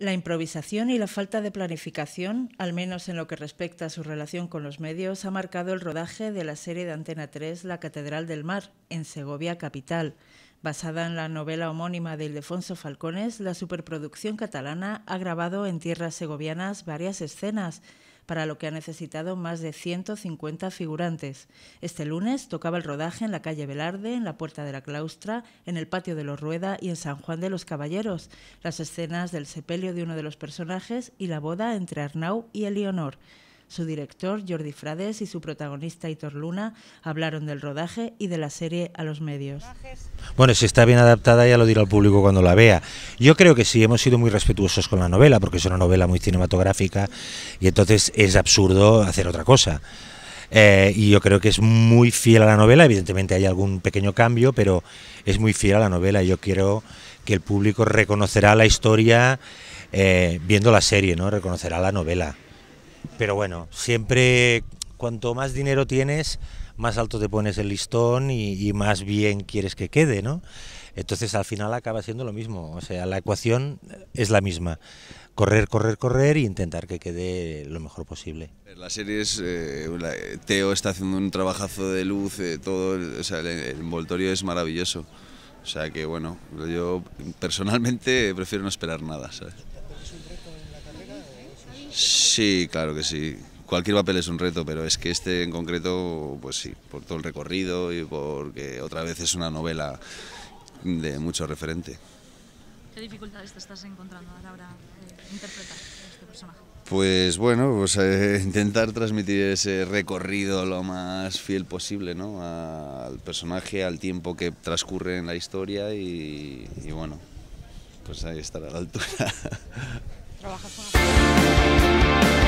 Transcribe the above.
La improvisación y la falta de planificación, al menos en lo que respecta a su relación con los medios, ha marcado el rodaje de la serie de Antena 3 La Catedral del Mar, en Segovia Capital. Basada en la novela homónima de Ildefonso Falcones, la superproducción catalana ha grabado en tierras segovianas varias escenas, para lo que ha necesitado más de 150 figurantes. Este lunes tocaba el rodaje en la calle Velarde, en la Puerta de la Claustra, en el Patio de los Rueda y en San Juan de los Caballeros, las escenas del sepelio de uno de los personajes y la boda entre Arnau y Eleonor. Su director, Jordi Frades, y su protagonista, Hitor Luna, hablaron del rodaje y de la serie a los medios. Bueno, si está bien adaptada ya lo dirá el público cuando la vea. Yo creo que sí, hemos sido muy respetuosos con la novela, porque es una novela muy cinematográfica y entonces es absurdo hacer otra cosa. Eh, y yo creo que es muy fiel a la novela, evidentemente hay algún pequeño cambio, pero es muy fiel a la novela. Yo quiero que el público reconocerá la historia eh, viendo la serie, ¿no? Reconocerá la novela. Pero bueno, siempre cuanto más dinero tienes, más alto te pones el listón y, más bien quieres que quede, ¿no? Entonces al final acaba siendo lo mismo, o sea, la ecuación es la misma. Correr, correr, correr e intentar que quede lo mejor posible. La serie es, eh, Teo está haciendo un trabajazo de luz, todo, o sea, el envoltorio es maravilloso. O sea que bueno, yo personalmente prefiero no esperar nada, ¿sabes? Sí, claro que sí. Cualquier papel es un reto, pero es que este en concreto, pues sí, por todo el recorrido y porque otra vez es una novela de mucho referente. ¿Qué dificultades te estás encontrando a la hora de interpretar a este personaje? Pues bueno, pues eh, intentar transmitir ese recorrido lo más fiel posible ¿no? al personaje, al tiempo que transcurre en la historia y, y bueno, pues ahí estar a la altura. trabajas con